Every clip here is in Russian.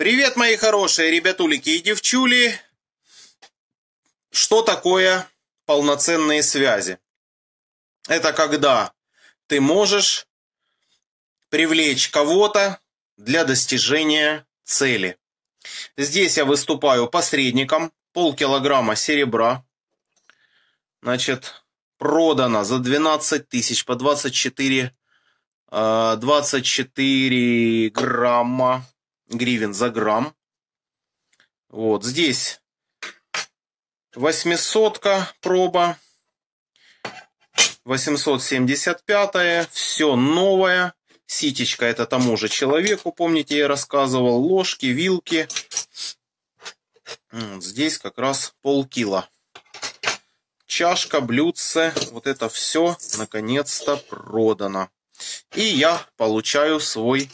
Привет, мои хорошие ребятулики и девчули. Что такое полноценные связи? Это когда ты можешь привлечь кого-то для достижения цели. Здесь я выступаю посредником. Полкилограмма серебра. Значит, продано за 12 тысяч по 24, 24 а, грамма гривен за грамм. Вот здесь 800-ка проба. 875 все новое. Ситечка это тому же человеку, помните, я рассказывал. Ложки, вилки. Вот здесь как раз полкило Чашка, блюдце, вот это все наконец-то продано. И я получаю свой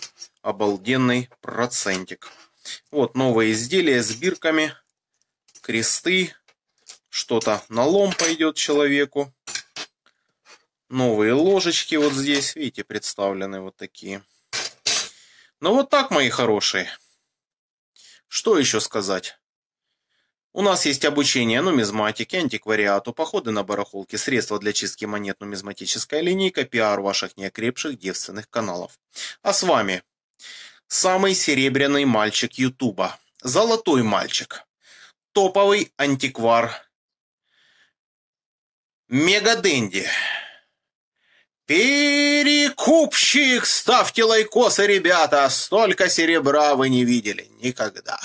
обалденный процентик. Вот новые изделия с бирками, кресты, что-то на лом пойдет человеку. Новые ложечки вот здесь, видите, представлены вот такие. Ну вот так, мои хорошие. Что еще сказать? У нас есть обучение нумизматике, антиквариату, походы на барахолки, средства для чистки монет, нумизматическая линейка, пиар ваших неокрепших девственных каналов. А с вами Самый серебряный мальчик Ютуба. Золотой мальчик. Топовый антиквар. Мегаденди. Перекупщик! Ставьте лайкосы, ребята! Столько серебра вы не видели никогда.